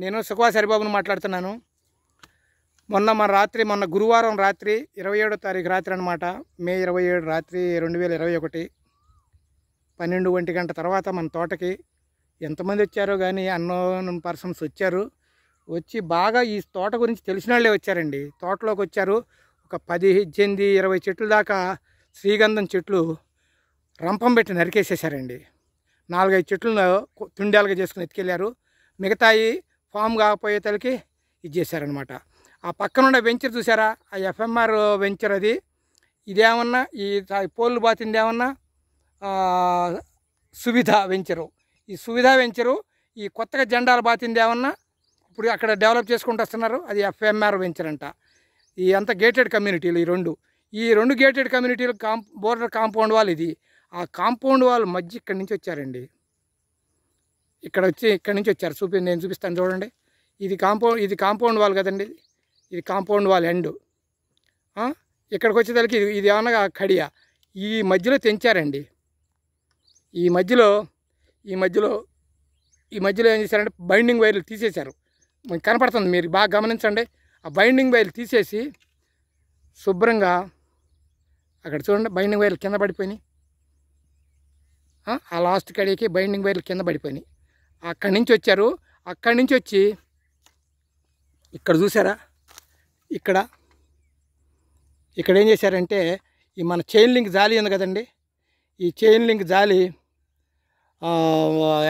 నేను సుఖవాస్ హరిబాబును మాట్లాడుతున్నాను మొన్న మన రాత్రి మొన్న గురువారం రాత్రి ఇరవై ఏడో తారీఖు రాత్రి అనమాట మే ఇరవై ఏడు రాత్రి రెండు వేల ఇరవై ఒకటి పన్నెండు ఒంటి గంట తర్వాత మన తోటకి ఎంతమంది వచ్చారో కానీ అన్నోన్ పర్సన్స్ వచ్చారు వచ్చి బాగా ఈ తోట గురించి తెలిసిన వాళ్ళే వచ్చారండి తోటలోకి వచ్చారు ఒక పది ఎనిమిది ఇరవై చెట్లు దాకా శ్రీగంధం చెట్లు రంపం పెట్టి నరికేసేసారండి నాలుగైదు చెట్లను తుండాలుగా చేసుకుని ఎత్తుకెళ్ళారు మిగతాయి ఫామ్ కాకపోయేతలకి ఇది చేశారనమాట ఆ ఉండే వెంచర్ చూసారా ఆ ఎఫ్ఎంఆర్ వెంచర్ అది ఇదేమన్నా ఈ పోల్లు బాతిందేమన్నా సువిధ వెంచరు ఈ సువిధ వెంచరు ఈ కొత్తగా జెండాలు బాతిందేమన్నా ఇప్పుడు అక్కడ డెవలప్ చేసుకుంటూ వస్తున్నారు అది ఎఫ్ఎంఆర్ వెంచర్ అంట ఈ అంత గేటెడ్ కమ్యూనిటీలు ఈ రెండు ఈ రెండు గేటెడ్ కమ్యూనిటీలు కాం బోర్డర్ కాంపౌండ్ వాల్ ఇది ఆ కాంపౌండ్ వాల్ మధ్య ఇక్కడి నుంచి వచ్చారండి ఇక్కడ వచ్చి ఇక్కడ నుంచి వచ్చారు చూపి నేను చూపిస్తాను చూడండి ఇది కాంపౌండ్ ఇది కాంపౌండ్ వాల్ కదండి ఇది కాంపౌండ్ వాల్ ఎండు ఇక్కడికి వచ్చేదానికి ఇది ఇది ఏమన్నా కడియ ఈ మధ్యలో తెంచారండి ఈ మధ్యలో ఈ మధ్యలో ఈ మధ్యలో ఏం చేశారంటే బైండింగ్ వైర్లు తీసేశారు మనకి కనపడుతుంది మీరు బాగా గమనించండి ఆ బైండింగ్ వైర్లు తీసేసి శుభ్రంగా అక్కడ చూడండి బైండింగ్ వైర్లు కింద పడిపోయినాయి ఆ లాస్ట్ కడికి బైండింగ్ వైర్లు కింద పడిపోయినాయి అక్కడి నుంచి వచ్చారు అక్కడి నుంచి వచ్చి ఇక్కడ చూసారా ఇక్కడ ఇక్కడ ఏం చేశారంటే ఈ మన చైన్ లింక్ జాలి ఉంది కదండి ఈ చైన్ లింక్ జాలి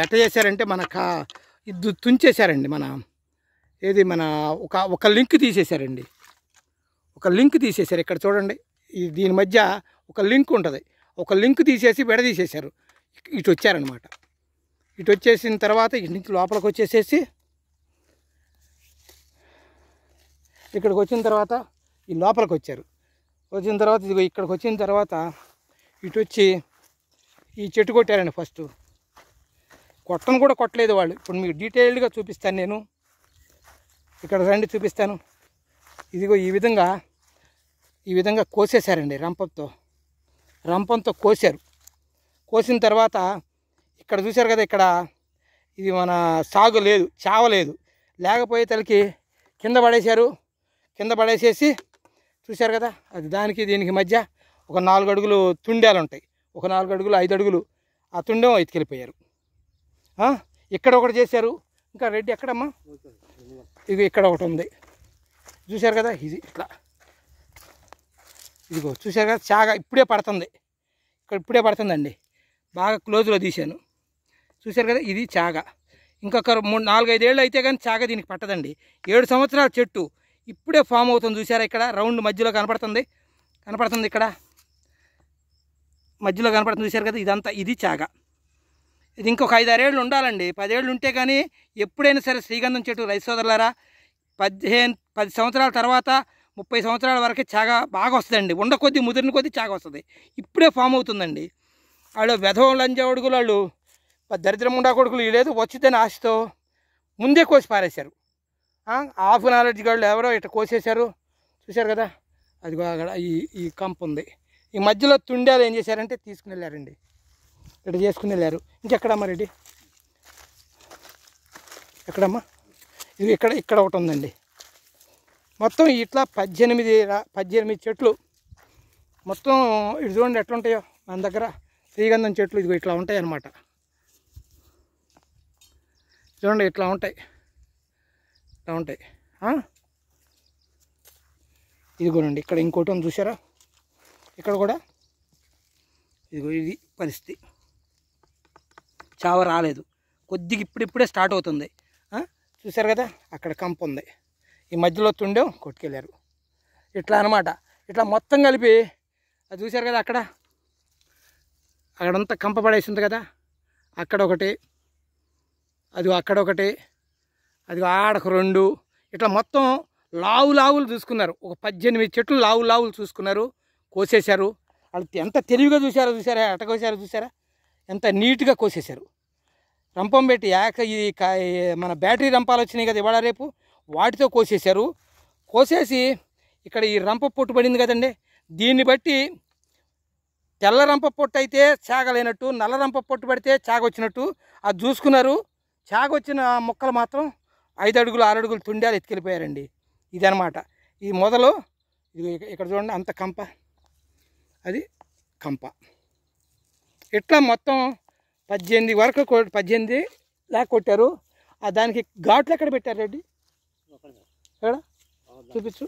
ఎట్ట చేశారంటే మన కా ఇది తుంచేశారండి మన ఏది మన ఒక ఒక లింక్ తీసేశారండి ఒక లింక్ తీసేశారు ఇక్కడ చూడండి ఈ దీని మధ్య ఒక లింక్ ఉంటుంది ఒక లింక్ తీసేసి విడదీసేశారు ఇటు వచ్చారనమాట ఇటు వచ్చేసిన తర్వాత ఇటు నుంచి లోపలికి వచ్చేసేసి ఇక్కడికి వచ్చిన తర్వాత ఈ లోపలికి వచ్చారు వచ్చిన తర్వాత ఇది ఇక్కడికి వచ్చిన తర్వాత ఇటు వచ్చి ఈ చెట్టు కొట్టారండి ఫస్ట్ కొట్టను కూడా కొట్టలేదు వాళ్ళు ఇప్పుడు మీకు డీటెయిల్డ్గా చూపిస్తాను నేను ఇక్కడ రండి చూపిస్తాను ఇదిగో ఈ విధంగా ఈ విధంగా కోసేశారండి రంపంతో రంపంతో కోసారు కోసిన తర్వాత ఇక్కడ చూశారు కదా ఇక్కడ ఇది మన సాగు లేదు చావ లేదు లేకపోయే తలకి కింద పడేశారు కింద పడేసేసి చూశారు కదా అది దానికి దీనికి మధ్య ఒక నాలుగు అడుగులు తుండాలు ఉంటాయి ఒక నాలుగు అడుగులు ఐదు అడుగులు ఆ తుండెం ఎత్తుకెళ్ళిపోయారు ఇక్కడ ఒకటి చేశారు ఇంకా రెడ్డి ఎక్కడమ్మా ఇది ఇక్కడ ఒకటి ఉంది చూశారు కదా ఇది ఇట్లా ఇదిగో చూశారు కదా చాగా ఇప్పుడే పడుతుంది ఇక్కడ ఇప్పుడే పడుతుందండి బాగా క్లోజ్లో తీశాను చూశారు కదా ఇది చాగ ఇంకొక మూడు నాలుగైదేళ్ళు అయితే కానీ చాగ దీనికి పట్టదండి ఏడు సంవత్సరాల చెట్టు ఇప్పుడే ఫామ్ అవుతుంది చూసారా ఇక్కడ రౌండ్ మధ్యలో కనపడుతుంది కనపడుతుంది ఇక్కడ మధ్యలో కనపడుతుంది చూసారు కదా ఇదంతా ఇది చాగ ఇది ఇంకొక ఐదు ఆరేళ్ళు ఉండాలండి పదేళ్ళు ఉంటే కానీ ఎప్పుడైనా సరే శ్రీగంధం చెట్టు రైతు సోదరులారా పదిహేను పది సంవత్సరాల తర్వాత ముప్పై సంవత్సరాల వరకు చాగా బాగా వస్తుందండి ఉండ ముదిరిన కొద్దీ చాగా వస్తుంది ఇప్పుడే ఫామ్ అవుతుందండి వాళ్ళు వెధవ లంజ అడుగులు వాళ్ళు దరిద్రం ఉండా కొడుకులు లేదు వచ్చితేనే ఆశతో ముందే కోసి పారేశారు హాఫ్ నాలెడ్జ్ గాళ్ళు ఎవరో ఇట్లా కోసేశారు చూశారు కదా అదిగో అక్కడ ఈ ఈ కంప ఉంది ఈ మధ్యలో తుండాలు ఏం చేశారంటే తీసుకుని వెళ్ళారండి ఇక్కడ చేసుకుని వెళ్ళారు ఇంకెక్కడమ్మా రెడ్డి ఎక్కడమ్మా ఇది ఇక్కడ ఇక్కడ ఒకటి ఉందండి మొత్తం ఇట్లా పద్దెనిమిది పద్దెనిమిది చెట్లు మొత్తం ఇది చూడండి ఎట్లుంటాయో మన దగ్గర శ్రీగంధం చెట్లు ఇదిగో ఇట్లా ఉంటాయి అన్నమాట చూడండి ఇట్లా ఉంటాయి ఇట్లా ఉంటాయి ఇదిగోనండి ఇక్కడ ఇంకోటి ఉంది చూసారా ఇక్కడ కూడా ఇదిగో ఇది పరిస్థితి చావ రాలేదు కొద్దిగా ఇప్పుడిప్పుడే స్టార్ట్ అవుతుంది చూసారు కదా అక్కడ కంప ఉంది ఈ మధ్యలో తుండే కొట్టుకెళ్ళారు ఇట్లా అనమాట ఇట్లా మొత్తం కలిపి అది చూసారు కదా అక్కడ అక్కడంతా కంప పడేసింది కదా అక్కడ ఒకటి అది అక్కడొకటి అది ఆడకు రెండు ఇట్లా మొత్తం లావు లావులు చూసుకున్నారు ఒక పద్దెనిమిది చెట్లు లావు లావులు చూసుకున్నారు కోసేశారు వాళ్ళు ఎంత తెలివిగా చూసారో చూసారా అట కోసారో చూసారా ఎంత నీట్గా కోసేశారు రంపం పెట్టి యాక ఈ మన బ్యాటరీ రంపాలు వచ్చినాయి కదా ఇవాళ రేపు వాటితో కోసేశారు కోసేసి ఇక్కడ ఈ రంప పొట్టు పడింది కదండి దీన్ని బట్టి తెల్ల రంప పొట్టు అయితే చాగలేనట్టు నల్ల రంప పొట్టు పడితే చాగొచ్చినట్టు అది చూసుకున్నారు చాగొచ్చిన మొక్కలు మాత్రం ఐదు అడుగులు ఆరు అడుగులు తుండాలు ఎత్తుకెళ్ళిపోయారండి ఇదనమాట ఈ మొదలు ఇది ఇక్కడ చూడండి అంత కంప అది కంప ఇట్లా మొత్తం పద్దెనిమిది వరకు పద్దెనిమిది లేక కొట్టారు దానికి ఘాట్లు ఎక్కడ పెట్టారు రెడ్డి ఎక్కడ చూపించు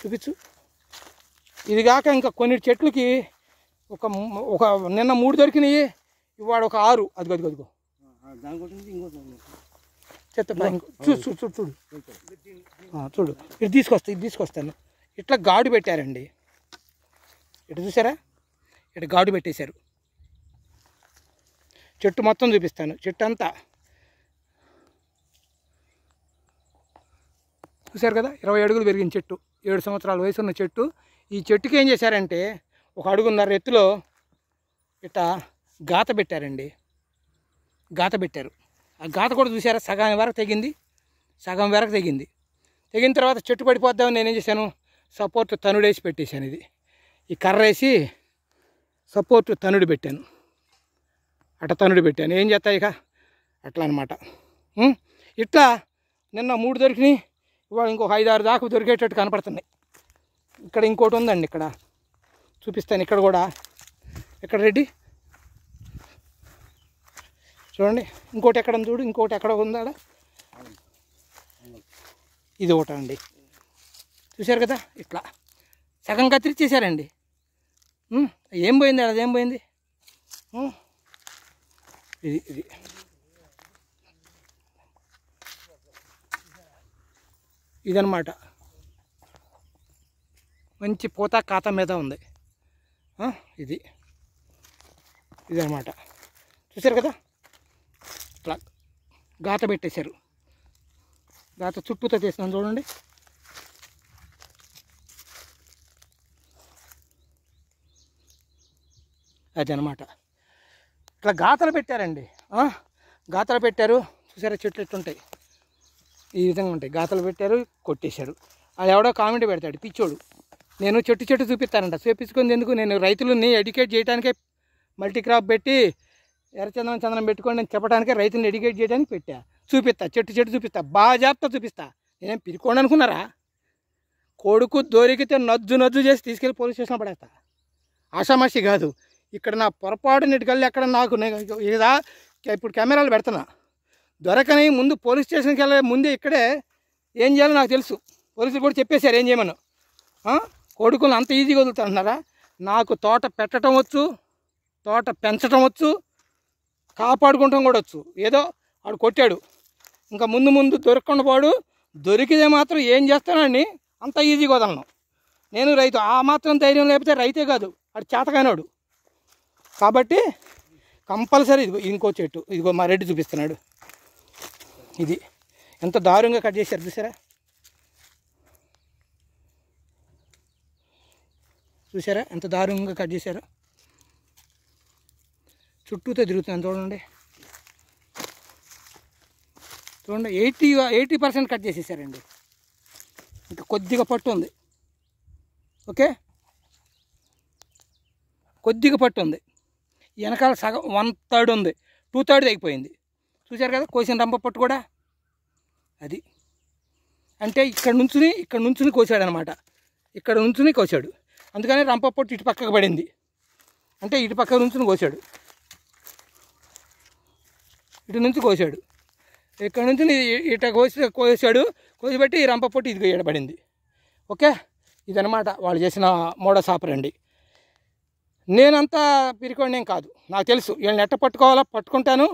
చూపించు ఇది కాక ఇంకా కొన్ని చెట్లకి ఒక ఒక నిన్న మూడు దొరికినాయి ఇవాడు ఒక ఆరు అది అది అదిగో చెత్త చూడు చూడు చూడు చూడు చూడు ఇటు తీసుకొస్తా ఇది తీసుకొస్తాను ఇట్లా గాడు పెట్టారండి ఇటు చూసారా ఇటు గాడు పెట్టేశారు చెట్టు మొత్తం చూపిస్తాను చెట్టు అంతా చూశారు కదా ఇరవై అడుగులు పెరిగిన చెట్టు ఏడు సంవత్సరాల వయసున్న చెట్టు ఈ చెట్టుకి ఏం చేశారంటే ఒక అడుగున్నర ఎత్తులో ఇట గాత పెట్టారండి గాత పెట్టారు ఆ గాత కూడా చూసారా సగం వరకు తెగింది సగం వరకు తెగింది తెగిన తర్వాత చెట్టు పడిపోద్దామని నేనేం చేశాను సపోర్ట్ తనుడు వేసి పెట్టేశాను ఇది ఈ కర్ర వేసి సపోర్ట్ తనుడు పెట్టాను అట తనుడు పెట్టాను ఏం చేస్తాయి ఇక అట్లా అనమాట ఇట్లా నిన్న మూడు దొరికినాయి ఇవాళ ఇంకొక ఆరు దాకా దొరికేటట్టు కనపడుతున్నాయి ఇక్కడ ఇంకోటి ఉందండి ఇక్కడ చూపిస్తాను ఇక్కడ కూడా ఎక్కడ రెడ్డి చూడండి ఇంకోటి ఎక్కడ చూడు ఇంకోటి ఎక్కడ ఉందా ఇది ఒకటి అండి చూశారు కదా ఇట్లా సగం కత్తిరిచ్చేసారండి ఏం పోయింది అదేం పోయింది ఇది ఇది ఇదనమాట మంచి పూత కాత మీద ఉంది ఇది ఇదనమాట చూసారు కదా ఇట్లా గాత పెట్టేశారు గాత చుట్టూతో చేసినాను చూడండి అదనమాట ఇట్లా గాతలు పెట్టారండి గాతలు పెట్టారు చూసారా చెట్లు ఎట్లుంటాయి ఈ విధంగా ఉంటాయి గాతలు పెట్టారు కొట్టేశారు అది ఎవడో కామెంట్ పెడతాడు పిచ్చోడు నేను చెట్టు చెట్టు చూపిస్తానంట చూపించుకుంది ఎందుకు నేను రైతులని ఎడ్యుకేట్ చేయడానికే మల్టీ క్రాప్ పెట్టి ఎర్రచందనం చందనం పెట్టుకోండి అని చెప్పడానికే రైతులను ఎడ్యుకేట్ చేయడానికి పెట్టా చూపిస్తా చెట్టు చెట్టు చూపిస్తా బాగా జాగ్రత్త చూపిస్తా నేనేం పిరుకోండి అనుకున్నారా కొడుకు దొరికితే నజ్జు నజ్జు చేసి తీసుకెళ్లి పోలీస్ స్టేషన్లో పడేస్తా ఆషామాషి కాదు ఇక్కడ నా పొరపాటు నీటికల్లి ఎక్కడ నాకు ఇదా ఇప్పుడు కెమెరాలు పెడుతున్నా దొరకని ముందు పోలీస్ స్టేషన్కి వెళ్ళే ముందే ఇక్కడే ఏం చేయాలో నాకు తెలుసు పోలీసులు కూడా చెప్పేశారు ఏం చేయమను కొడుకులు అంత ఈజీగా వదులుతారన్నారా నాకు తోట పెట్టడం వచ్చు తోట పెంచడం వచ్చు కాపాడుకుంటాం కూడా వచ్చు ఏదో ఆడు కొట్టాడు ఇంకా ముందు ముందు దొరకకుండా పోడు దొరికితే మాత్రం ఏం చేస్తానని అంత ఈజీగా వదలను నేను రైతు ఆ మాత్రం ధైర్యం లేకపోతే రైతే కాదు ఆడు చేతకానోడు కాబట్టి కంపల్సరీ ఇదిగో ఇంకో చెట్టు ఇదిగో మా రెడ్డి చూపిస్తున్నాడు ఇది ఎంత దారుణంగా కట్ చేశారు చూసారా చూసారా ఎంత దారుణంగా కట్ చేశారు చుట్టూతో తిరుగుతున్నాను చూడండి చూడండి ఎయిటీ ఎయిటీ పర్సెంట్ కట్ చేసేసారండి ఇంకా కొద్దిగా పట్టు ఉంది ఓకే కొద్దిగా పట్టు ఉంది వెనకాల సగం వన్ థర్డ్ ఉంది టూ థర్డ్ అయిపోయింది చూసారు కదా కోసిన రంప పొట్టు కూడా అది అంటే ఇక్కడ నుంచుని ఇక్కడ నుంచుని కోసాడు అనమాట ఇక్కడ నుంచుని కోసాడు అందుకని రంప పొట్టు ఇటు పక్కకు పడింది అంటే ఇటు పక్క నుంచుని కోసాడు ఇటు నుంచి కోసాడు ఇక్కడ నుంచి ఇట కోసి కోసాడు కోసిపెట్టి రంప పొట్టు ఇది పడింది ఓకే ఇదనమాట వాళ్ళు చేసిన మూడో సాపరండి నేనంతా పిరికోండి కాదు నాకు తెలుసు వీళ్ళని ఎట్ట పట్టుకోవాలో పట్టుకుంటాను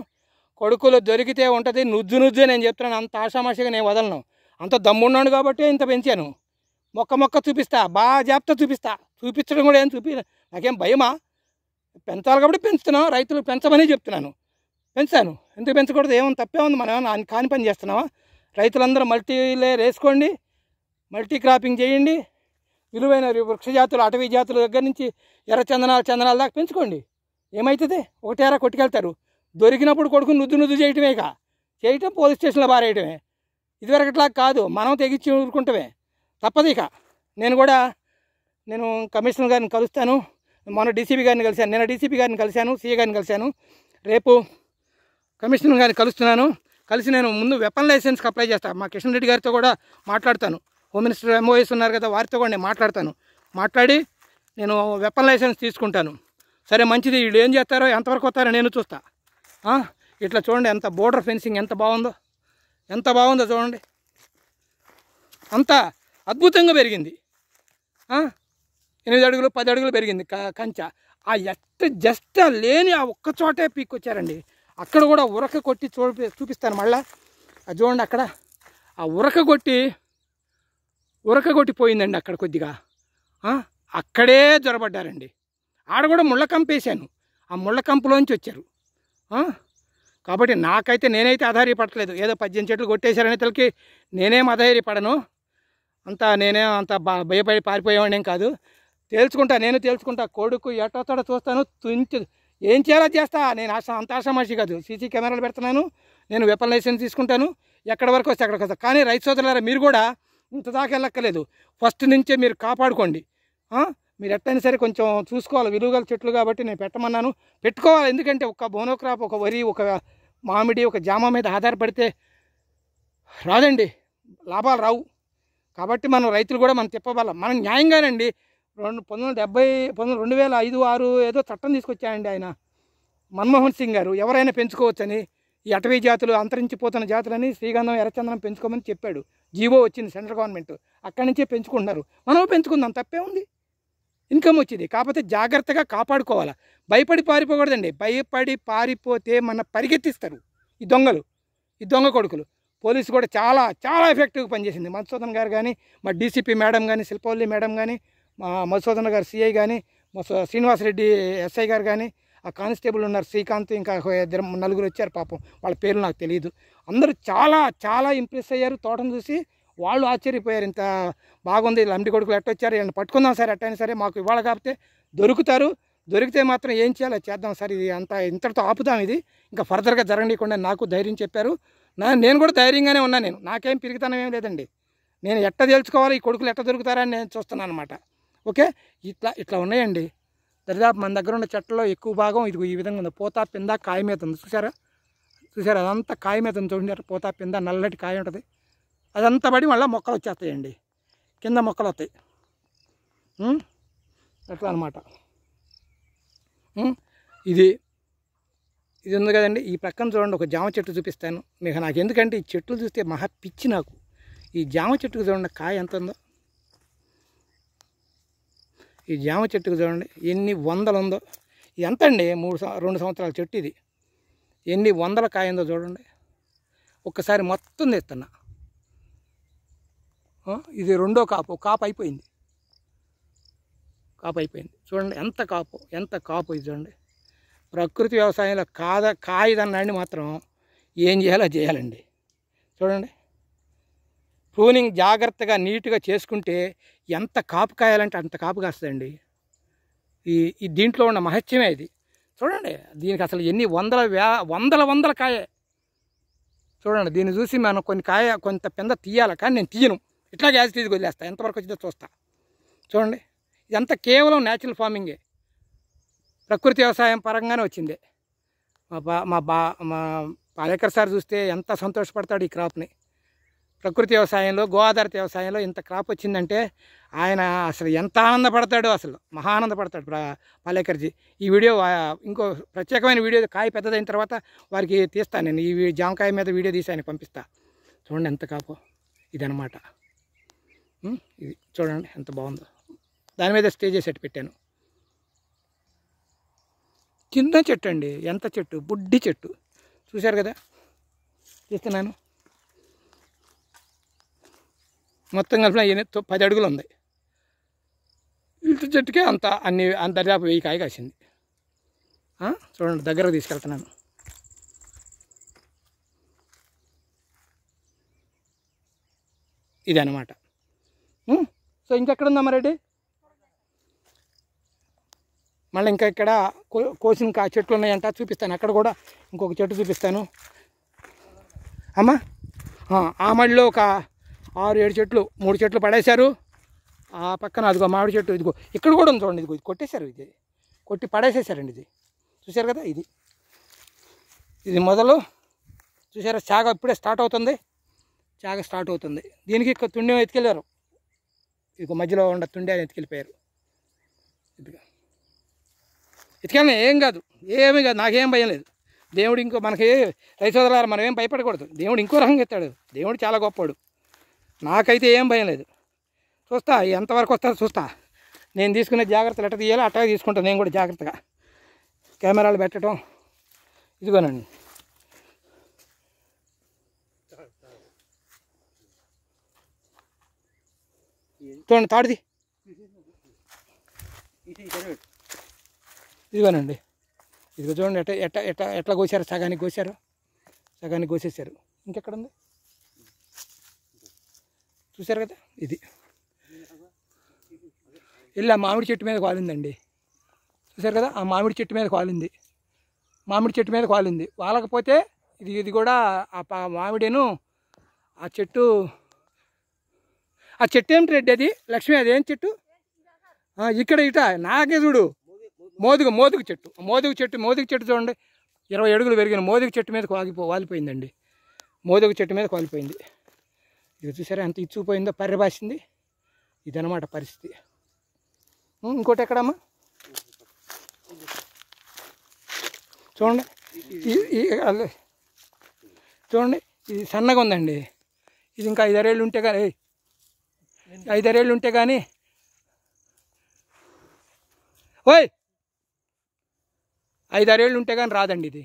కొడుకులు దొరికితే ఉంటుంది నుజ్జు నుజ్జు నేను చెప్తున్నాను అంత ఆషామాషిగా నేను వదలను అంత దమ్మున్నాడు కాబట్టి ఇంత పెంచాను మొక్క మొక్క చూపిస్తా బాగా జాబితా చూపిస్తా చూపించడం కూడా ఏం చూపి నాకేం భయమా పెంచాలి కాబట్టి పెంచుతున్నావు రైతులు పెంచమని చెప్తున్నాను పెంచాను ఎందుకు పెంచకూడదు ఏమైనా తప్పే ఉంది మనం ఏమైనా కాని పని చేస్తున్నావా రైతులందరూ మల్టీ వేసుకోండి మల్టీ క్రాపింగ్ చేయండి విలువైన వృక్ష జాతులు అటవీ జాతుల దగ్గర నుంచి ఎర్ర చందనాలు చందనాల దాకా పెంచుకోండి ఏమవుతుంది ఒకటేరా కొట్టుకెళ్తారు దొరికినప్పుడు కొడుకు నుద్దు నుద్దు చేయటమే కా చేయటం పోలీస్ స్టేషన్లో బారేయటమే ఇదివరకట్లా కాదు మనం తెగించి ఊరుకుంటమే తప్పదు ఇక నేను కూడా నేను కమిషనర్ గారిని కలుస్తాను మొన్న డీసీపీ గారిని కలిశాను నేను డీసీపీ గారిని కలిశాను సీఏ గారిని కలిశాను రేపు కమిషనర్ గారిని కలుస్తున్నాను కలిసి నేను ముందు వెపన్ లైసెన్స్కి అప్లై చేస్తాను మా కిషన్ రెడ్డి గారితో కూడా మాట్లాడతాను హోమ్ మినిస్టర్ ఎంఓఎస్ ఉన్నారు కదా వారితో కూడా నేను మాట్లాడతాను మాట్లాడి నేను వెపన్ లైసెన్స్ తీసుకుంటాను సరే మంచిది వీళ్ళు ఏం చేస్తారో ఎంతవరకు వస్తారో నేను చూస్తాను ఇట్లా చూడండి ఎంత బోర్డర్ ఫెన్సింగ్ ఎంత బాగుందో ఎంత బాగుందో చూడండి అంత అద్భుతంగా పెరిగింది ఎనిమిది అడుగులు పది అడుగులు పెరిగింది కంచ ఆ ఎట్ట జస్ట్ లేని ఆ ఒక్క చోటే పీక్కొచ్చారండి అక్కడ కూడా ఉరక కొట్టి చూపి చూపిస్తాను మళ్ళా చూడండి అక్కడ ఆ ఉరక కొట్టి ఉరక కొట్టిపోయిందండి అక్కడ కొద్దిగా అక్కడే జ్వరపడ్డారండి ఆడ కూడా ముళ్ళకంపేశాను ఆ ముళ్ళకంపలోంచి వచ్చారు కాబట్టి నాకైతే నేనైతే ఆధార్యపడట్లేదు ఏదో పద్దెనిమిది చెట్లు కొట్టేశారనే తలకి నేనేం ఆధార్యపడను అంత నేనేం అంత భయపడి పారిపోయేవాడినేం కాదు తేల్చుకుంటా నేను తేల్చుకుంటా కొడుకు ఎట్టొస్తాడో చూస్తాను తుంచు ఏం చేయాలో చేస్తా నేను ఆశ అంత ఆశామాషి కాదు సీసీ కెమెరాలు పెడుతున్నాను నేను వెపన్ లైసెన్స్ తీసుకుంటాను ఎక్కడి వరకు వస్తే అక్కడికి వస్తా కానీ రైతు సోదరులారా మీరు కూడా ఇంత దాకా వెళ్ళక్కర్లేదు ఫస్ట్ నుంచే మీరు కాపాడుకోండి మీరు ఎట్టయినా సరే కొంచెం చూసుకోవాలి విలువగల చెట్లు కాబట్టి నేను పెట్టమన్నాను పెట్టుకోవాలి ఎందుకంటే ఒక బోనోక్రాప్ ఒక వరి ఒక మామిడి ఒక జామ మీద ఆధారపడితే రాదండి లాభాలు రావు కాబట్టి మనం రైతులు కూడా మనం తిప్పబల మనం న్యాయంగానండి రెండు పంతొమ్మిది వందల డెబ్బై పంతొమ్మిది రెండు వేల ఐదు ఆరు ఏదో చట్టం తీసుకొచ్చాయండి ఆయన మన్మోహన్ సింగ్ గారు ఎవరైనా పెంచుకోవచ్చని ఈ అటవీ జాతులు అంతరించిపోతున్న జాతులని శ్రీగంధం ఎర్రచందనం పెంచుకోమని చెప్పాడు జీవో వచ్చింది సెంట్రల్ గవర్నమెంట్ అక్కడి నుంచే పెంచుకుంటున్నారు మనం పెంచుకుందాం తప్పే ఉంది ఇన్కమ్ వచ్చింది కాకపోతే జాగ్రత్తగా కాపాడుకోవాలి భయపడి పారిపోకూడదండి భయపడి పారిపోతే మన పరిగెత్తిస్తారు ఈ దొంగలు ఈ దొంగ కొడుకులు పోలీసు కూడా చాలా చాలా ఎఫెక్టివ్గా పనిచేసింది మధుసూదన్ గారు కానీ మా డీసీపీ మేడం కానీ శిల్పవల్లి మేడం కానీ మా మధుసూదన్ గారు సిఐ కానీ మా శ్రీనివాసరెడ్డి ఎస్ఐ గారు కానీ ఆ కానిస్టేబుల్ ఉన్నారు శ్రీకాంత్ ఇంకా ఇద్దరు నలుగురు వచ్చారు పాపం వాళ్ళ పేర్లు నాకు తెలియదు అందరూ చాలా చాలా ఇంప్రెస్ అయ్యారు తోటను చూసి వాళ్ళు ఆశ్చర్యపోయారు ఇంత బాగుంది లంబడి కొడుకులు ఎట్టొచ్చారు వీళ్ళని పట్టుకుందాం సార్ ఎట్టయినా సరే మాకు ఇవాళ కాకపోతే దొరుకుతారు దొరికితే మాత్రం ఏం చేయాలో చేద్దాం సార్ ఇది అంతా ఇంతటితో ఆపుదాం ఇది ఇంకా ఫర్దర్గా జరగనీయకుండా నాకు ధైర్యం చెప్పారు నా నేను కూడా ధైర్యంగానే ఉన్నా నేను నాకేం పిరిగితనం ఏం లేదండి నేను ఎట్ట తెలుసుకోవాలి ఈ కొడుకులు ఎట్ట దొరుకుతారని నేను చూస్తున్నాను అనమాట ఓకే ఇట్లా ఇట్లా ఉన్నాయండి దరిదాపు మన దగ్గర ఉన్న చెట్లలో ఎక్కువ భాగం ఇది ఈ విధంగా ఉంది పోతా పిందా కాయ మీద ఉంది చూసారా చూసారా అదంతా కాయ మీద ఉంది చూడండి పోతా పిందా నల్లటి కాయ ఉంటుంది అదంతా పడి మళ్ళీ మొక్కలు వచ్చేస్తాయండి కింద మొక్కలు వస్తాయి ఎట్లా అనమాట ఇది ఇది ఉంది కదండి ఈ ప్రక్కన చూడండి ఒక జామ చెట్టు చూపిస్తాను మీకు నాకు ఎందుకంటే ఈ చెట్లు చూస్తే మహా పిచ్చి నాకు ఈ జామ చెట్టుకు చూడండి కాయ ఎంత ఉందో ఈ జామ చెట్టుకు చూడండి ఎన్ని వందలు ఉందో ఎంత అండి మూడు రెండు సంవత్సరాల చెట్టు ఇది ఎన్ని వందల కాయ ఉందో చూడండి ఒక్కసారి మొత్తం తెస్తున్నా ఇది రెండో కాపు కాపు అయిపోయింది కాపు అయిపోయింది చూడండి ఎంత కాపు ఎంత కాపు ఇది చూడండి ప్రకృతి వ్యవసాయంలో కాద కాయదన్నాడి మాత్రం ఏం చేయాలో చేయాలండి చూడండి ప్రూనింగ్ జాగ్రత్తగా నీట్గా చేసుకుంటే ఎంత కాపు కాయాలంటే అంత కాపు కాస్తుందండి ఈ ఈ దీంట్లో ఉన్న మహత్యమే ఇది చూడండి దీనికి అసలు ఎన్ని వందల వే వందల వందల కాయే చూడండి దీన్ని చూసి మనం కొన్ని కాయ కొంత పెద్ద తీయాలి కానీ నేను తీయను ఇట్లా గ్యాస్ తీసి వదిలేస్తా ఎంతవరకు వచ్చిందో చూస్తా చూడండి ఇదంతా కేవలం న్యాచురల్ ఫార్మింగే ప్రకృతి వ్యవసాయం పరంగానే వచ్చింది మా బా మా బా మా పాలేకర్ సార్ చూస్తే ఎంత సంతోషపడతాడు ఈ క్రాప్ని ప్రకృతి వ్యవసాయంలో గోదావరి వ్యవసాయంలో ఇంత క్రాప్ వచ్చిందంటే ఆయన అసలు ఎంత ఆనందపడతాడో అసలు మహా ఆనందపడతాడు పాలేకర్జీ ఈ వీడియో ఇంకో ప్రత్యేకమైన వీడియో కాయ పెద్దదైన తర్వాత వారికి తీస్తాను నేను ఈ జామకాయ మీద వీడియో తీసి ఆయన పంపిస్తా చూడండి ఎంత కాపు ఇదనమాట ఇది చూడండి ఎంత బాగుందో దాని మీద స్టే చేసేట్టు పెట్టాను చిన్న చెట్టు అండి ఎంత చెట్టు బుడ్డి చెట్టు చూశారు కదా చూస్తున్నాను మొత్తం కలిపిన పది అడుగులు ఉంది ఇటు చెట్టుకే అంత అన్ని అంత దాపు వెయ్యి కాయ కాసింది చూడండి దగ్గరకు తీసుకెళ్తున్నాను ఇదనమాట సో ఇంకెక్కడ ఉందా మరెడ్డి మళ్ళీ ఇంకా ఇక్కడ కోసిన చెట్లు ఉన్నాయంట చూపిస్తాను అక్కడ కూడా ఇంకొక చెట్టు చూపిస్తాను అమ్మా ఆ మడిలో ఒక ఆరు ఏడు చెట్లు మూడు చెట్లు పడేశారు ఆ పక్కన అదిగో మామిడి చెట్టు ఇదిగో ఇక్కడ కూడా ఉంది చూడండి ఇదిగో ఇది కొట్టేశారు ఇది కొట్టి పడేసేసారండి ఇది చూశారు కదా ఇది ఇది మొదలు చూసారా చాగ ఇప్పుడే స్టార్ట్ అవుతుంది చాగ స్టార్ట్ అవుతుంది దీనికి తుండెం ఎత్తుకెళ్ళారు ఇక మధ్యలో ఉండ తుండే అని ఎత్తుకెళ్ళిపోయారు ఎత్తుకెళ్ళిన ఏం కాదు ఏమీ కాదు నాకేం భయం లేదు దేవుడు ఇంకో మనకి రైతు వదలారు మనం ఏం భయపడకూడదు దేవుడు ఇంకో రకంగా ఎత్తాడు దేవుడు చాలా గొప్పవాడు నాకైతే ఏం భయం లేదు చూస్తా ఎంతవరకు వస్తారో చూస్తా నేను తీసుకునే జాగ్రత్తలు ఎట్ట తీయాలి అట్టగా తీసుకుంటాను నేను కూడా జాగ్రత్తగా కెమెరాలు పెట్టడం ఇదిగోనండి చూడండి తాడిది ఇదిగోనండి ఇదిగో చూడండి ఎట్ట ఎట్ట ఎట్ట ఎట్లా కోసారు సగానికి కోసారు సగానికి కోసేసారు ఇంకెక్కడ ఉంది చూసారు కదా ఇది ఇలా మామిడి చెట్టు మీద కాలిందండి చూసారు కదా ఆ మామిడి చెట్టు మీద కాలింది మామిడి చెట్టు మీద కాలింది వాలకపోతే ఇది ఇది కూడా ఆ మామిడిను ఆ చెట్టు ఆ చెట్టు ఏమిటి రెడ్డి అది లక్ష్మి అది ఏం చెట్టు ఇక్కడ ఇట నాగేశుడు చూడు మోదుగు మోదుగు చెట్టు మోదుగు చెట్టు మోదుగు చెట్టు చూడండి ఇరవై అడుగులు పెరిగిన మోదుగు చెట్టు మీద కాగిపో వాలిపోయిందండి మోదుగు చెట్టు మీద కాలిపోయింది ఇది చూసారా ఎంత ఇచ్చుకుపోయిందో ఇది ఇదనమాట పరిస్థితి ఇంకోటి ఎక్కడమ్మా చూడండి చూడండి ఇది సన్నగా ఉందండి ఇది ఇంకా ఐదారేళ్ళు ఉంటే కానీ ఐదారేళ్ళు ఉంటే కానీ ఓయ్ ఐదారేళ్ళు ఉంటే కానీ రాదండి ఇది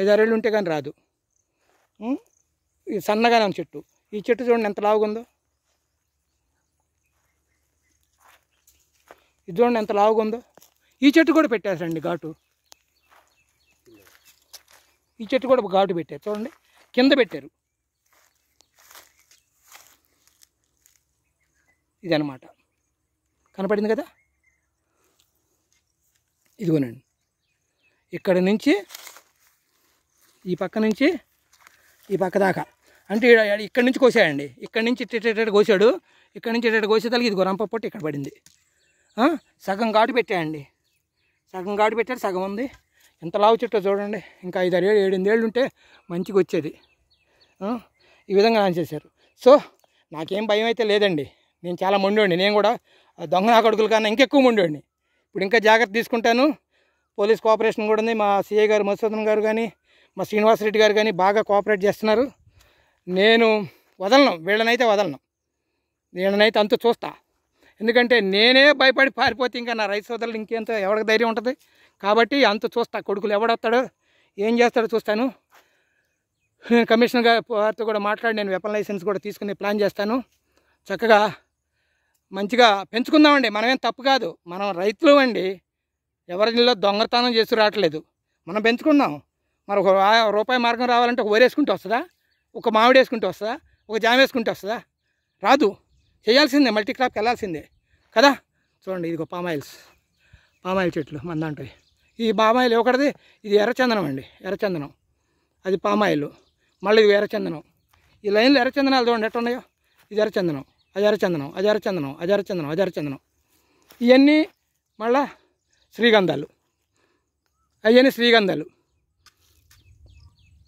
ఐదారేళ్ళు ఉంటే కానీ రాదు ఇది సన్నగానే చెట్టు ఈ చెట్టు చూడండి ఎంత లావుగుందో ఇది చూడండి ఎంత లావుగుందో ఈ చెట్టు కూడా పెట్టేసండి ఘాటు ఈ చెట్టు కూడా ఘాటు పెట్టారు చూడండి కింద పెట్టారు ఇదనమాట కనపడింది కదా ఇదిగోనండి ఇక్కడ నుంచి ఈ పక్క నుంచి ఈ పక్క దాకా అంటే ఇక్కడ నుంచి కోసాయండి ఇక్కడ నుంచి ఇట్టేటట్టు కోసాడు ఇక్కడ నుంచి ఇట్టేట తల్లి ఇదిగో రంప పొట్టి ఇక్కడ పడింది సగం గాడు పెట్టాయండి సగం గాడు పెట్టాడు సగం ఉంది ఎంత లావు చెట్టు చూడండి ఇంకా ఐదారు ఏడు ఏడెనిమిదేళ్ళు ఉంటే మంచిగా వచ్చేది ఈ విధంగా ఆన్ చేశారు సో నాకేం భయం అయితే లేదండి నేను చాలా మొండోండి నేను కూడా దొంగ నాకడుగులు కన్నా ఇంకెక్కువ మొండోండి ఇప్పుడు ఇంకా జాగ్రత్త తీసుకుంటాను పోలీస్ కోఆపరేషన్ కూడా ఉంది మా సిఐ గారు మధుసూదన్ గారు కానీ మా శ్రీనివాసరెడ్డి గారు కానీ బాగా కోఆపరేట్ చేస్తున్నారు నేను వదలను వీళ్ళనైతే వదలను నేననైతే అంత చూస్తా ఎందుకంటే నేనే భయపడి పారిపోతే ఇంకా నా రైతు సోదరులు ఇంకేంత ఎవరికి ధైర్యం ఉంటుంది కాబట్టి అంత చూస్తా కొడుకులు ఎవడొస్తాడో ఏం చేస్తాడో చూస్తాను నేను కమిషనర్ గారితో కూడా మాట్లాడి నేను వెపన్ లైసెన్స్ కూడా తీసుకునే ప్లాన్ చేస్తాను చక్కగా మంచిగా పెంచుకుందామండి మనమేం తప్పు కాదు మనం రైతులు అండి ఎవరిలో దొంగతనం చేసి రావట్లేదు మనం పెంచుకుందాం మరి ఒక రూపాయి మార్గం రావాలంటే ఒక వరేసుకుంటే వస్తుందా ఒక మామిడి వేసుకుంటూ వస్తుందా ఒక జామ వేసుకుంటూ వస్తుందా రాదు చేయాల్సిందే మల్టీ క్రాప్కి వెళ్ళాల్సిందే కదా చూడండి ఇదిగో పామాయిల్స్ పామాయిల్ చెట్లు మన దాంట్లో ఈ పామాయిల్ ఒకటిది ఇది ఎర్రచందనం అండి ఎర్రచందనం అది పామాయిల్ మళ్ళీ ఇది ఎర్రచందనం ఈ లైన్లో ఎర్రచందనాలు చూడండి ఎట్లున్నాయో ఇది ఎర్రచందనం అజారచందనం అజారచందనం అజారచందనం అజారచందనం ఇవన్నీ మళ్ళా శ్రీగంధాలు అవన్నీ శ్రీగంధాలు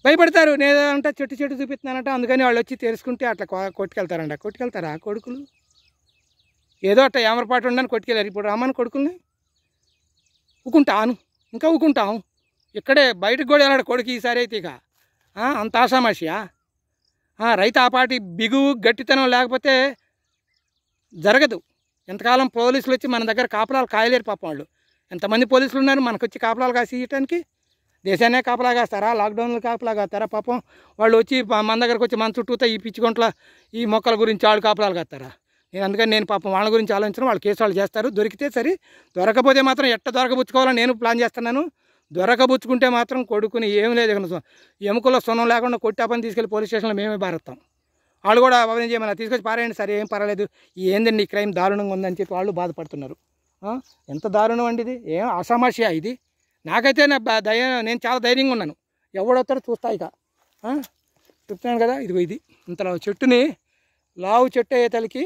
భయపడతారు అంటే చెట్టు చెట్టు చూపిస్తున్నానంట అందుకని వాళ్ళు వచ్చి తెలుసుకుంటే అట్లా కొట్టుకెళ్తారంట కొట్టుకెళ్తారా కొడుకులు ఏదో అట్ట ఏమరపాటు ఉండని కొట్టుకెళ్ళారు ఇప్పుడు రమ్మని కొడుకుల్ని ఊకుంటాను ఇంకా ఊకుంటాం ఇక్కడే బయటకు కూడా వెళ్ళాడు కొడుకు ఈసారి అయితే ఇక అంత ఆషామాషియా రైతు ఆ పాటి బిగువు గట్టితనం లేకపోతే జరగదు ఎంతకాలం పోలీసులు వచ్చి మన దగ్గర కాపలాలు కాయలేరు పాపం వాళ్ళు ఎంతమంది పోలీసులు ఉన్నారు మనకు వచ్చి కాపలాలు ఇవ్వడానికి దేశాన్నే కాపలా కాస్తారా లాక్డౌన్లో కాపలా కాస్తారా పాపం వాళ్ళు వచ్చి మన దగ్గరకు వచ్చి మన చుట్టూతో ఈ పిచ్చిగుంట్ల ఈ మొక్కల గురించి వాళ్ళు కాపలాలు కాస్తారా నేను అందుకని నేను పాపం వాళ్ళ గురించి ఆలోచించడం వాళ్ళు కేసు వాళ్ళు చేస్తారు దొరికితే సరే దొరకపోతే మాత్రం ఎట్ట దొరకబుచ్చుకోవాలని నేను ప్లాన్ చేస్తున్నాను దొరకబుచ్చుకుంటే మాత్రం కొడుకుని ఏమి లేదు ఎముకలో సొనం లేకుండా కొట్టి పని తీసుకెళ్ళి పోలీస్ స్టేషన్లో మేమే భారత్తాం వాళ్ళు కూడా అవన్నీ చేయమన్నా తీసుకొచ్చి పారేయండి సరే ఏం పర్వాలేదు ఏందండి ఈ క్రైమ్ దారుణంగా ఉందని చెప్పి వాళ్ళు బాధపడుతున్నారు ఎంత దారుణం అండి ఇది ఏం అసమస్య ఇది నాకైతే నా దయ నేను చాలా ధైర్యంగా ఉన్నాను ఎవడొస్తారో చూస్తా ఇక చెప్తున్నాను కదా ఇదిగో ఇది ఇంత చెట్టుని లావు చెట్టు అయ్యేతలకి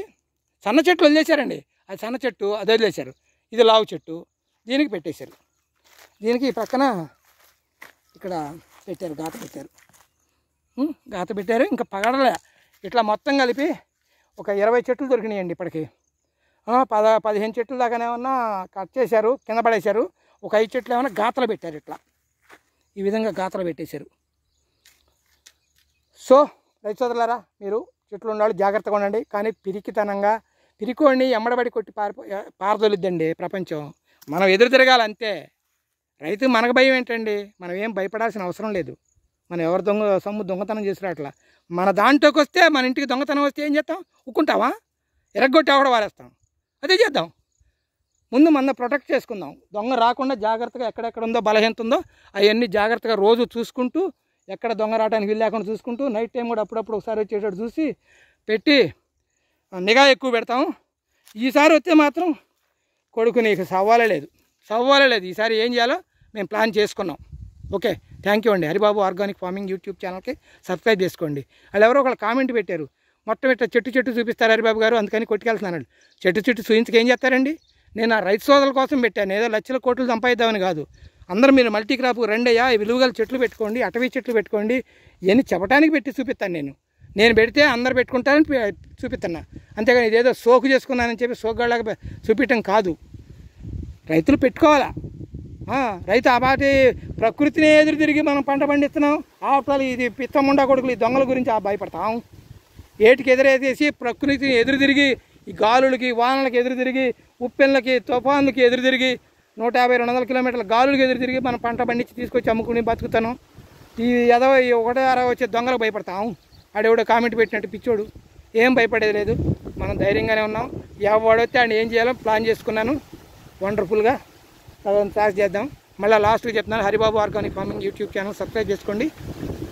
సన్న చెట్టు వదిలేశారండి అది సన్న చెట్టు అది వదిలేశారు ఇది లావు చెట్టు దీనికి పెట్టేశారు దీనికి పక్కన ఇక్కడ పెట్టారు గాత పెట్టారు గాత పెట్టారు ఇంకా పగడలే ఇట్లా మొత్తం కలిపి ఒక ఇరవై చెట్లు దొరికినాయండి ఇప్పటికి పద పదిహేను చెట్లు దాకా ఉన్నా కట్ చేశారు కింద పడేశారు ఒక ఐదు చెట్లు ఏమైనా గాతలు పెట్టారు ఇట్లా ఈ విధంగా గాతలు పెట్టేశారు సో రైతు సోదరులారా మీరు చెట్లు ఉండాలి జాగ్రత్తగా ఉండండి కానీ పిరికితనంగా పిరికోండి ఎమ్మడబడి కొట్టి పారిపో పారదొలిద్దండి ప్రపంచం మనం ఎదురు తిరగాలి రైతు మనకు భయం ఏంటండి మనం ఏం భయపడాల్సిన అవసరం లేదు మనం ఎవరు దొంగ సొమ్ము దొంగతనం చేసినా అట్లా మన దాంట్లోకి వస్తే మన ఇంటికి దొంగతనం వస్తే ఏం చేస్తాం ఉక్కుంటావా ఎరగొట్టి ఆవిడ వారేస్తాం అదే చేద్దాం ముందు మన ప్రొటెక్ట్ చేసుకుందాం దొంగ రాకుండా జాగ్రత్తగా ఎక్కడెక్కడ ఉందో బలహీనత ఉందో అవన్నీ జాగ్రత్తగా రోజు చూసుకుంటూ ఎక్కడ దొంగ రావడానికి వీలు లేకుండా చూసుకుంటూ నైట్ టైం కూడా అప్పుడప్పుడు ఒకసారి వచ్చేటట్టు చూసి పెట్టి నిఘా ఎక్కువ పెడతాం ఈసారి వస్తే మాత్రం కొడుకు నీకు సవ్వాలే లేదు సవ్వాలే లేదు ఈసారి ఏం చేయాలో మేము ప్లాన్ చేసుకున్నాం ఓకే థ్యాంక్ యూ అండి హరిబాబు ఆర్గానిక్ ఫార్మింగ్ యూట్యూబ్ ఛానల్కి సబ్స్క్రైబ్ చేసుకోండి వాళ్ళు ఎవరో ఒకళ్ళు కామెంట్ పెట్టారు మొత్తం ఇట్లా చెట్టు చెట్టు చూపిస్తారు హరిబాబు గారు అందుకని కొట్టుకెళ్తున్నాను చెట్టు చెట్టు చూపించక ఏం చేస్తారండి నేను ఆ రైతు సోదరుల కోసం పెట్టాను ఏదో లక్షల కోట్లు సంపాదిద్దామని కాదు అందరూ మీరు మల్టీ క్రాప్ రెండయ్యా విలువగల చెట్లు పెట్టుకోండి అటవీ చెట్లు పెట్టుకోండి ఇవన్నీ చెప్పడానికి పెట్టి చూపిస్తాను నేను నేను పెడితే అందరు పెట్టుకుంటారని చూపిస్తున్నా అంతేగాని ఇదేదో సోకు చేసుకున్నానని చెప్పి సోకుగాళ్ళగా చూపించడం కాదు రైతులు పెట్టుకోవాలా రైతు అబాటి ప్రకృతిని ఎదురు తిరిగి మనం పంట పండిస్తున్నాం ఆఫ్టర్ ఇది పిత్తం ఉండ కొడుకులు ఈ దొంగల గురించి ఆ భయపడతాం ఏటికి ఎదురేసేసి ప్రకృతిని ఎదురు తిరిగి ఈ గాలులకి వానలకి ఎదురు తిరిగి ఉప్పెన్లకి తుఫాన్లకి ఎదురు తిరిగి నూట యాభై రెండు వందల కిలోమీటర్ల గాలులకి ఎదురు తిరిగి మనం పంట పండించి తీసుకొచ్చి అమ్ముకుని బతుకుతాను ఈ ఏదో ఈ ఒకటో అరవై వచ్చే దొంగలకు భయపడతాము ఆడెవడో కామెంట్ పెట్టినట్టు పిచ్చోడు ఏం భయపడేది లేదు మనం ధైర్యంగానే ఉన్నాం ఎవడొస్తే ఆయన ఏం చేయాలో ప్లాన్ చేసుకున్నాను వండర్ఫుల్గా ప్యాస్ చేద్దాం మళ్ళీ లాస్ట్కి చెప్తున్నాను Haribabu organic farming YouTube channel subscribe చేసుకోండి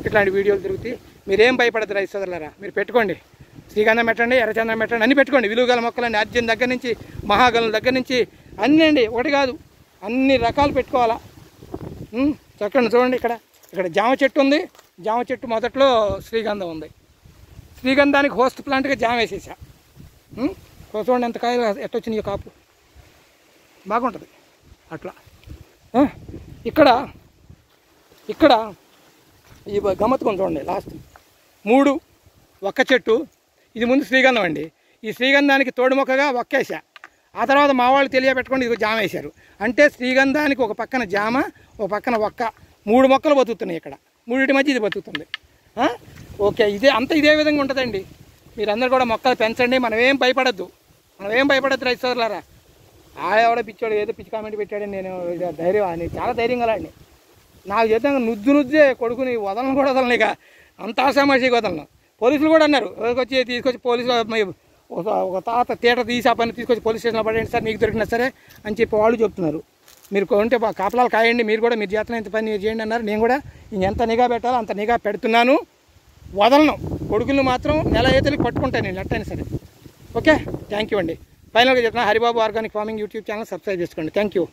ఇట్లాంటి వీడియోలు తిరుగుతాయి మీరేం భయపడతారు రైస్ సోదరులరా మీరు పెట్టుకోండి శ్రీగంధం పెట్టండి ఎర్రచందనం పెట్టండి అన్నీ పెట్టుకోండి విలువగల మొక్కలన్నీ అర్జున్ దగ్గర నుంచి మహాగలం దగ్గర నుంచి అన్నీ అండి ఒకటి కాదు అన్ని రకాలు పెట్టుకోవాలా చక్కండి చూడండి ఇక్కడ ఇక్కడ జామ చెట్టు ఉంది జామ చెట్టు మొదట్లో శ్రీగంధం ఉంది శ్రీగంధానికి హోస్ట్ ప్లాంట్గా జామ వేసేసా చూడండి ఎంత కాయలు ఎట్టొచ్చినాయో కాపు బాగుంటుంది అట్లా ఇక్కడ ఇక్కడ ఈ గమ్మత్తు కొంచెం చూడండి లాస్ట్ మూడు ఒక్క చెట్టు ఇది ముందు శ్రీగంధం అండి ఈ శ్రీగంధానికి తోడు మొక్కగా ఒక్కేసా ఆ తర్వాత మా వాళ్ళు తెలియపెట్టుకోండి ఇది జామ వేశారు అంటే శ్రీగంధానికి ఒక పక్కన జామ ఒక పక్కన ఒక్క మూడు మొక్కలు బతుకుతున్నాయి ఇక్కడ మూడింటి మధ్య ఇది బతుకుతుంది ఓకే ఇదే అంత ఇదే విధంగా ఉంటుందండి మీరందరూ కూడా మొక్కలు పెంచండి మనం ఏం భయపడద్దు మనం ఏం భయపడద్దు రైతు సోదరులారా ఆ పిచ్చాడు ఏదో పిచ్చి కామెంట్ పెట్టాడు నేను ధైర్యం అని చాలా ధైర్యం కలండి నాకు చేద్దాం నుజ్జు నుజ్జే కొడుకుని వదలను కూడా వదలను ఇక అంత ఆశామాషికి వదలను పోలీసులు కూడా అన్నారు వచ్చి తీసుకొచ్చి పోలీసులు ఒక తాత తీట తీసి ఆ పని తీసుకొచ్చి పోలీస్ స్టేషన్లో పడండి సార్ మీకు దొరికినా సరే అని చెప్పి వాళ్ళు చెప్తున్నారు మీరు కొంటే కాపలాలు కాయండి మీరు కూడా మీరు చేస్తున్న ఇంత పని చేయండి అన్నారు నేను కూడా ఎంత నిఘా పెట్టాలో అంత నిఘా పెడుతున్నాను వదలను కొడుకులను మాత్రం నెల ఏతలకి పట్టుకుంటాను నేను ఎట్టయినా సరే ఓకే థ్యాంక్ యూ అండి फैनल जितना Haribabu organic farming YouTube channel subscribe चुस्को थैंक यू